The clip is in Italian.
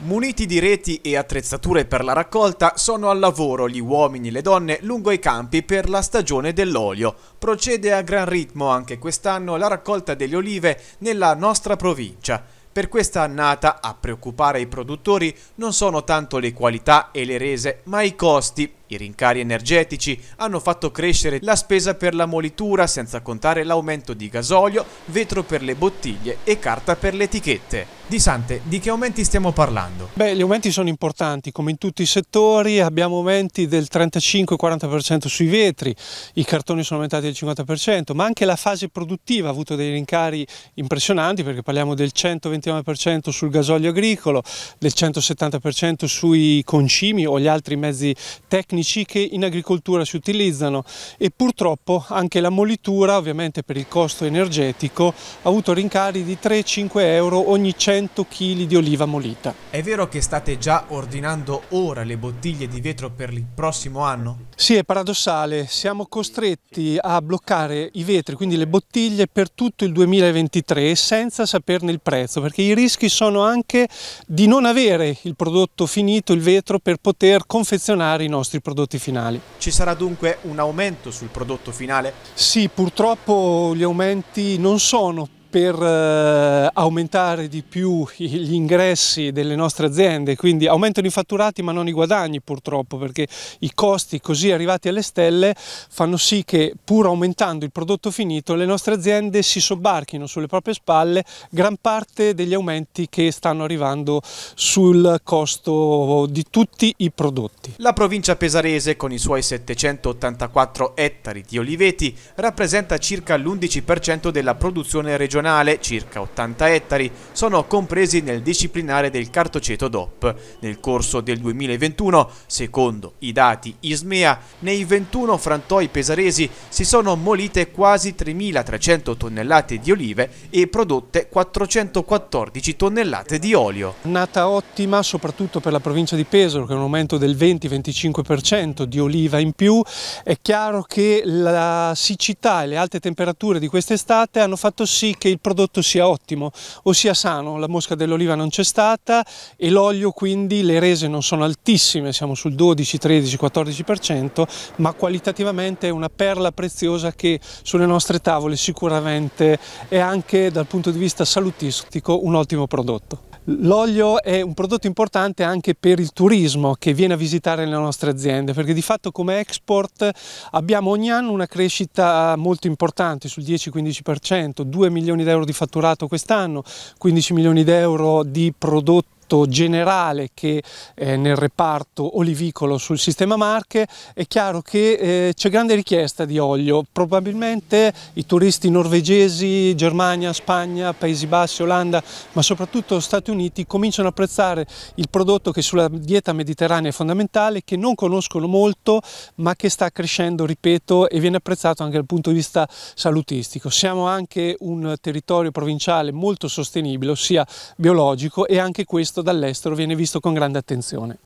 Muniti di reti e attrezzature per la raccolta, sono al lavoro gli uomini e le donne lungo i campi per la stagione dell'olio. Procede a gran ritmo anche quest'anno la raccolta delle olive nella nostra provincia. Per questa annata a preoccupare i produttori non sono tanto le qualità e le rese, ma i costi i rincari energetici hanno fatto crescere la spesa per la molitura senza contare l'aumento di gasolio, vetro per le bottiglie e carta per le etichette. Di Sante, di che aumenti stiamo parlando? Beh, gli aumenti sono importanti, come in tutti i settori abbiamo aumenti del 35-40% sui vetri, i cartoni sono aumentati del 50%, ma anche la fase produttiva ha avuto dei rincari impressionanti perché parliamo del 129% sul gasolio agricolo, del 170% sui concimi o gli altri mezzi tecnici tecnici che in agricoltura si utilizzano e purtroppo anche la molitura, ovviamente per il costo energetico, ha avuto rincari di 3-5 euro ogni 100 kg di oliva molita. È vero che state già ordinando ora le bottiglie di vetro per il prossimo anno? Sì, è paradossale, siamo costretti a bloccare i vetri, quindi le bottiglie per tutto il 2023 senza saperne il prezzo, perché i rischi sono anche di non avere il prodotto finito, il vetro, per poter confezionare i nostri prodotti prodotti finali. Ci sarà dunque un aumento sul prodotto finale? Sì, purtroppo gli aumenti non sono per eh, aumentare di più gli ingressi delle nostre aziende, quindi aumentano i fatturati ma non i guadagni purtroppo perché i costi così arrivati alle stelle fanno sì che pur aumentando il prodotto finito le nostre aziende si sobbarchino sulle proprie spalle gran parte degli aumenti che stanno arrivando sul costo di tutti i prodotti. La provincia pesarese con i suoi 784 ettari di oliveti rappresenta circa l'11% della produzione regionale regionale, circa 80 ettari, sono compresi nel disciplinare del cartoceto DOP. Nel corso del 2021, secondo i dati ISMEA, nei 21 frantoi pesaresi si sono molite quasi 3.300 tonnellate di olive e prodotte 414 tonnellate di olio. Nata ottima soprattutto per la provincia di Pesaro che è un aumento del 20-25% di oliva in più. È chiaro che la siccità e le alte temperature di quest'estate hanno fatto sì che che il prodotto sia ottimo o sia sano, la mosca dell'oliva non c'è stata e l'olio quindi le rese non sono altissime, siamo sul 12, 13, 14%, ma qualitativamente è una perla preziosa che sulle nostre tavole sicuramente è anche dal punto di vista salutistico un ottimo prodotto. L'olio è un prodotto importante anche per il turismo che viene a visitare le nostre aziende perché di fatto come export abbiamo ogni anno una crescita molto importante sul 10-15%, 2 milioni di euro di fatturato quest'anno, 15 milioni di euro di prodotti effetto generale che eh, nel reparto olivicolo sul sistema Marche è chiaro che eh, c'è grande richiesta di olio, probabilmente i turisti norvegesi, Germania, Spagna, Paesi Bassi, Olanda, ma soprattutto Stati Uniti cominciano a apprezzare il prodotto che sulla dieta mediterranea è fondamentale, che non conoscono molto, ma che sta crescendo, ripeto, e viene apprezzato anche dal punto di vista salutistico. Siamo anche un territorio provinciale molto sostenibile, ossia biologico e anche questo dall'estero viene visto con grande attenzione.